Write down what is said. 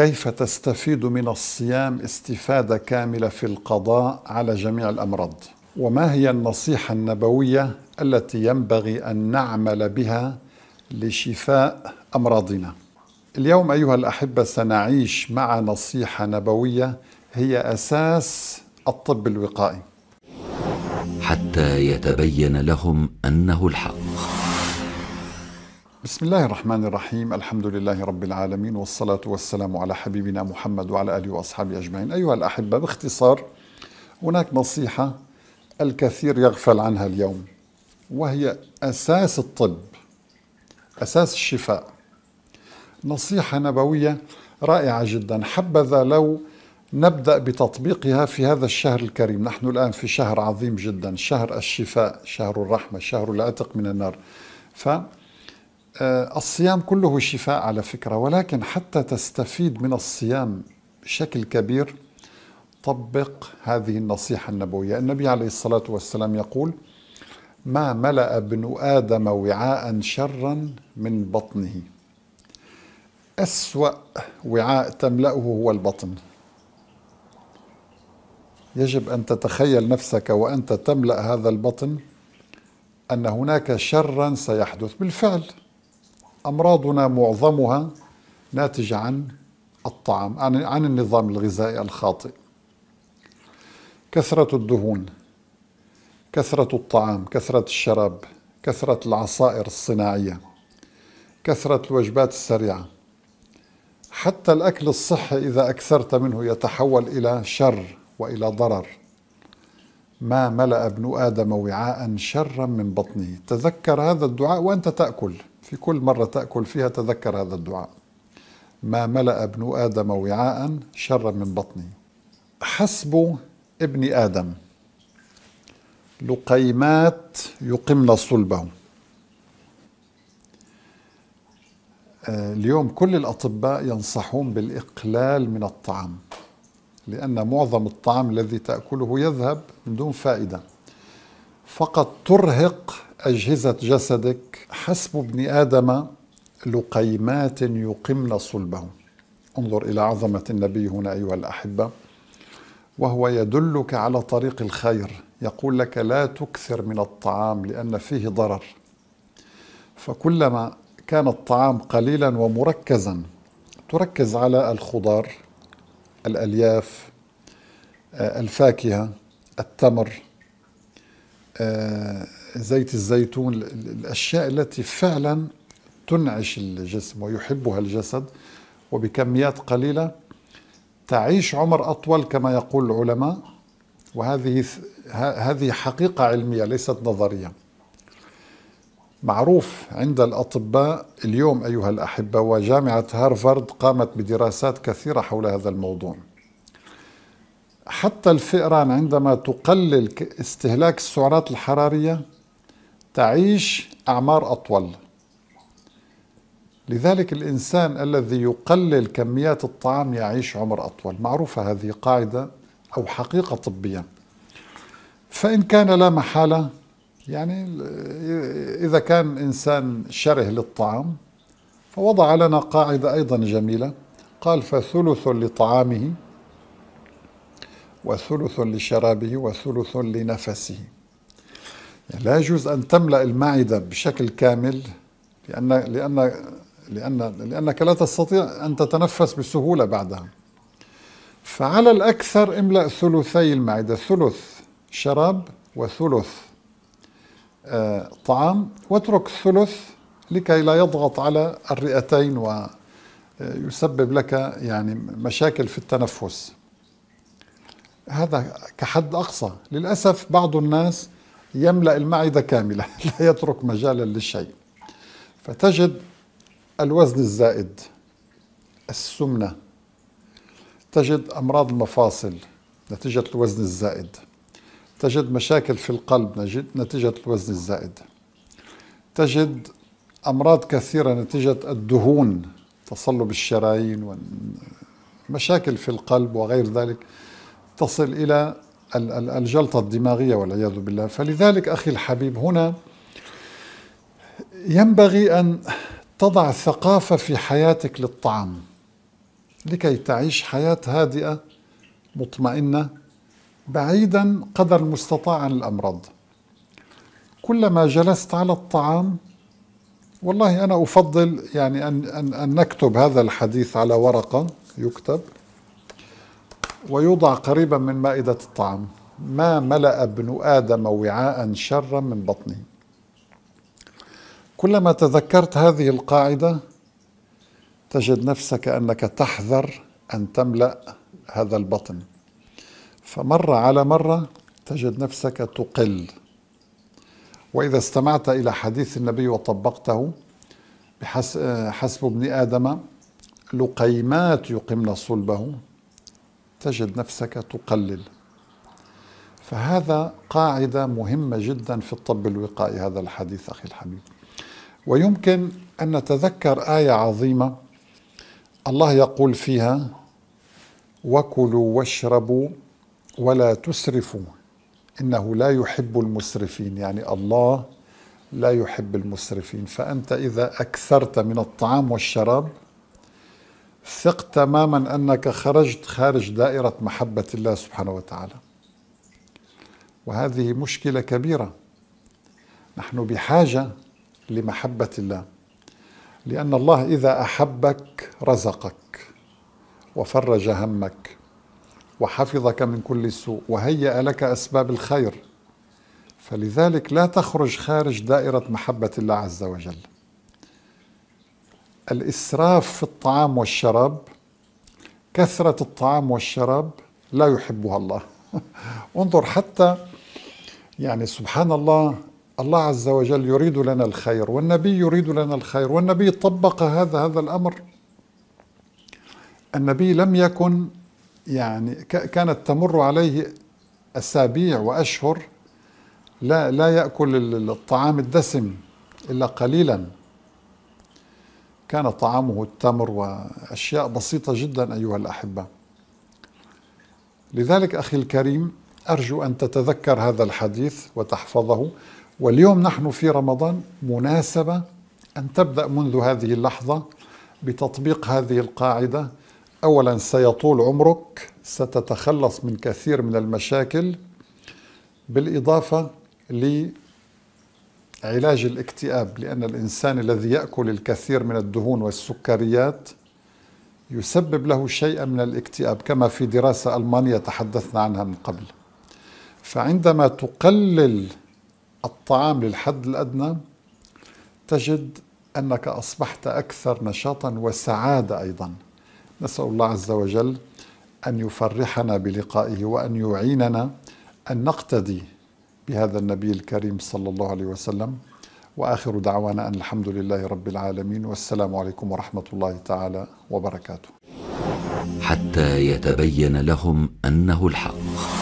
كيف تستفيد من الصيام استفاده كامله في القضاء على جميع الامراض وما هي النصيحه النبويه التي ينبغي ان نعمل بها لشفاء امراضنا اليوم ايها الاحبه سنعيش مع نصيحه نبويه هي اساس الطب الوقائي حتى يتبين لهم انه الحق بسم الله الرحمن الرحيم الحمد لله رب العالمين والصلاة والسلام على حبيبنا محمد وعلى آله وأصحابه أجمعين أيها الأحبة باختصار هناك نصيحة الكثير يغفل عنها اليوم وهي أساس الطب أساس الشفاء نصيحة نبوية رائعة جدا حبذا لو نبدأ بتطبيقها في هذا الشهر الكريم نحن الآن في شهر عظيم جدا شهر الشفاء شهر الرحمة شهر العتق من النار ف آه، الصيام كله شفاء على فكرة ولكن حتى تستفيد من الصيام بشكل كبير طبق هذه النصيحة النبوية النبي عليه الصلاة والسلام يقول ما ملأ ابن آدم وعاء شرا من بطنه أسوأ وعاء تملأه هو البطن يجب أن تتخيل نفسك وأنت تملأ هذا البطن أن هناك شرا سيحدث بالفعل أمراضنا معظمها ناتج عن الطعام عن النظام الغذائي الخاطئ كثرة الدهون كثرة الطعام كثرة الشراب كثرة العصائر الصناعية كثرة الوجبات السريعة حتى الأكل الصحي إذا أكثرت منه يتحول إلى شر وإلى ضرر ما ملأ ابن آدم وعاء شرا من بطنه تذكر هذا الدعاء وأنت تأكل في كل مرة تأكل فيها تذكر هذا الدعاء ما ملأ ابن آدم وعاء شرا من بطني حسب ابن آدم لقيمات يقمن صلبه آه، اليوم كل الأطباء ينصحون بالإقلال من الطعام لأن معظم الطعام الذي تأكله يذهب من دون فائدة فقط ترهق أجهزة جسدك حسب ابن آدم لقيمات يقمن صلبه انظر إلى عظمة النبي هنا أيها الأحبة وهو يدلك على طريق الخير يقول لك لا تكثر من الطعام لأن فيه ضرر فكلما كان الطعام قليلا ومركزا تركز على الخضار الألياف آه، الفاكهة التمر آه، زيت الزيتون الأشياء التي فعلا تنعش الجسم ويحبها الجسد وبكميات قليلة تعيش عمر أطول كما يقول العلماء وهذه هذه حقيقة علمية ليست نظرية معروف عند الأطباء اليوم أيها الأحبة وجامعة هارفارد قامت بدراسات كثيرة حول هذا الموضوع حتى الفئران عندما تقلل استهلاك السعرات الحرارية تعيش أعمار أطول لذلك الإنسان الذي يقلل كميات الطعام يعيش عمر أطول معروفة هذه قاعدة أو حقيقة طبية فإن كان لا محالة يعني إذا كان إنسان شره للطعام فوضع لنا قاعدة أيضا جميلة قال فثلث لطعامه وثلث لشرابه وثلث لنفسه يعني لا يجوز أن تملأ المعدة بشكل كامل لأن لأن لأن لأنك لا تستطيع أن تتنفس بسهولة بعدها فعلى الأكثر املأ ثلثي المعدة ثلث شراب وثلث آه، طعام واترك ثلث لكي لا يضغط على الرئتين ويسبب آه، لك يعني مشاكل في التنفس هذا كحد أقصى للأسف بعض الناس يملأ المعدة كاملة لا يترك مجالا للشيء فتجد الوزن الزائد السمنة تجد أمراض المفاصل نتيجة الوزن الزائد تجد مشاكل في القلب نتيجة الوزن الزائد تجد أمراض كثيرة نتيجة الدهون تصلب الشرايين ومشاكل في القلب وغير ذلك تصل إلى الجلطة الدماغية والعياذ بالله فلذلك أخي الحبيب هنا ينبغي أن تضع ثقافة في حياتك للطعام لكي تعيش حياة هادئة مطمئنة بعيدا قدر المستطاع عن الأمراض كلما جلست على الطعام والله أنا أفضل يعني أن, أن, أن نكتب هذا الحديث على ورقة يكتب ويوضع قريبا من مائدة الطعام ما ملأ ابن آدم وعاء شرا من بطنه كلما تذكرت هذه القاعدة تجد نفسك أنك تحذر أن تملأ هذا البطن فمرة على مرة تجد نفسك تقل وإذا استمعت إلى حديث النبي وطبقته بحسب ابن آدم لقيمات يقمن صلبه تجد نفسك تقلل فهذا قاعدة مهمة جدا في الطب الوقائي هذا الحديث أخي الحبيب ويمكن أن نتذكر آية عظيمة الله يقول فيها وكلوا واشربوا ولا تسرفوا إنه لا يحب المسرفين يعني الله لا يحب المسرفين فأنت إذا أكثرت من الطعام والشراب ثق تماما أنك خرجت خارج دائرة محبة الله سبحانه وتعالى وهذه مشكلة كبيرة نحن بحاجة لمحبة الله لأن الله إذا أحبك رزقك وفرج همك وحفظك من كل سوء وهيأ لك أسباب الخير فلذلك لا تخرج خارج دائرة محبة الله عز وجل الإسراف في الطعام والشراب كثرة الطعام والشراب لا يحبها الله انظر حتى يعني سبحان الله الله عز وجل يريد لنا الخير والنبي يريد لنا الخير والنبي طبق هذا هذا الأمر النبي لم يكن يعني كانت تمر عليه أسابيع وأشهر لا لا يأكل الطعام الدسم إلا قليلاً كان طعامه التمر واشياء بسيطه جدا ايها الاحبه لذلك اخي الكريم ارجو ان تتذكر هذا الحديث وتحفظه واليوم نحن في رمضان مناسبه ان تبدا منذ هذه اللحظه بتطبيق هذه القاعده اولا سيطول عمرك ستتخلص من كثير من المشاكل بالاضافه علاج الاكتئاب لأن الإنسان الذي يأكل الكثير من الدهون والسكريات يسبب له شيئا من الاكتئاب كما في دراسة ألمانية تحدثنا عنها من قبل فعندما تقلل الطعام للحد الأدنى تجد أنك أصبحت أكثر نشاطا وسعادة أيضا نسأل الله عز وجل أن يفرحنا بلقائه وأن يعيننا أن نقتدي بهذا النبي الكريم صلى الله عليه وسلم واخر دعوانا ان الحمد لله رب العالمين والسلام عليكم ورحمه الله تعالى وبركاته. حتى يتبين لهم انه الحق.